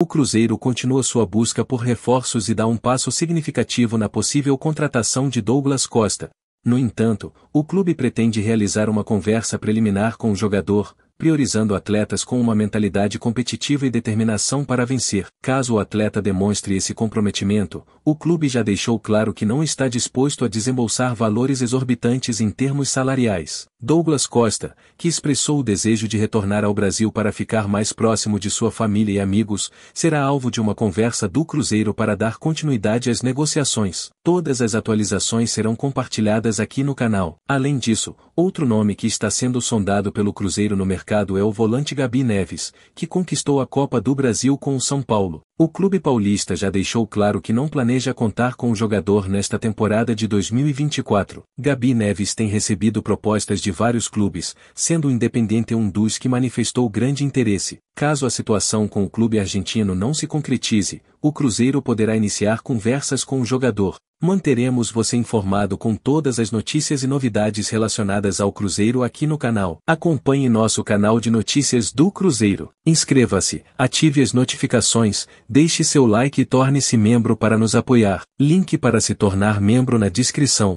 O Cruzeiro continua sua busca por reforços e dá um passo significativo na possível contratação de Douglas Costa. No entanto, o clube pretende realizar uma conversa preliminar com o jogador, priorizando atletas com uma mentalidade competitiva e determinação para vencer. Caso o atleta demonstre esse comprometimento, o clube já deixou claro que não está disposto a desembolsar valores exorbitantes em termos salariais. Douglas Costa, que expressou o desejo de retornar ao Brasil para ficar mais próximo de sua família e amigos, será alvo de uma conversa do Cruzeiro para dar continuidade às negociações. Todas as atualizações serão compartilhadas aqui no canal. Além disso, outro nome que está sendo sondado pelo Cruzeiro no mercado marcado é o volante Gabi Neves, que conquistou a Copa do Brasil com o São Paulo. O clube paulista já deixou claro que não planeja contar com o jogador nesta temporada de 2024. Gabi Neves tem recebido propostas de vários clubes, sendo o Independente um dos que manifestou grande interesse. Caso a situação com o clube argentino não se concretize, o Cruzeiro poderá iniciar conversas com o jogador. Manteremos você informado com todas as notícias e novidades relacionadas ao Cruzeiro aqui no canal. Acompanhe nosso canal de notícias do Cruzeiro. Inscreva-se, ative as notificações, deixe seu like e torne-se membro para nos apoiar. Link para se tornar membro na descrição.